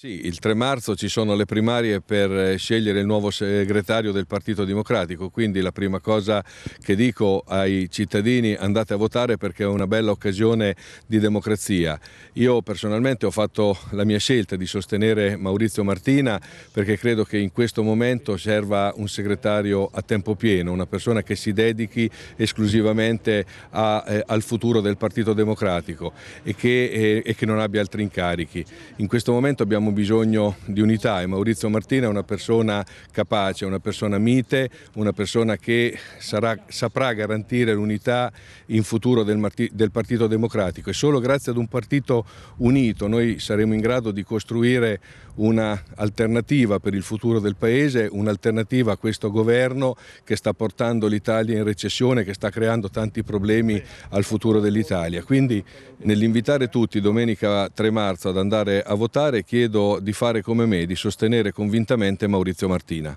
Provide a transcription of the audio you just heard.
Sì, il 3 marzo ci sono le primarie per eh, scegliere il nuovo segretario del Partito Democratico, quindi la prima cosa che dico ai cittadini andate a votare perché è una bella occasione di democrazia. Io personalmente ho fatto la mia scelta di sostenere Maurizio Martina perché credo che in questo momento serva un segretario a tempo pieno, una persona che si dedichi esclusivamente a, eh, al futuro del Partito Democratico e che, eh, e che non abbia altri incarichi. In questo momento abbiamo abbiamo bisogno di unità e Maurizio Martina è una persona capace, una persona mite, una persona che sarà, saprà garantire l'unità in futuro del, del, Partito Democratico e solo grazie ad un partito unito noi saremo in grado di costruire un'alternativa per il futuro del Paese, un'alternativa a questo governo che sta portando l'Italia in recessione, che sta creando tanti problemi al futuro dell'Italia. Quindi nell'invitare tutti domenica 3 marzo ad andare a votare chiedo chiedo di fare come me, di sostenere convintamente Maurizio Martina.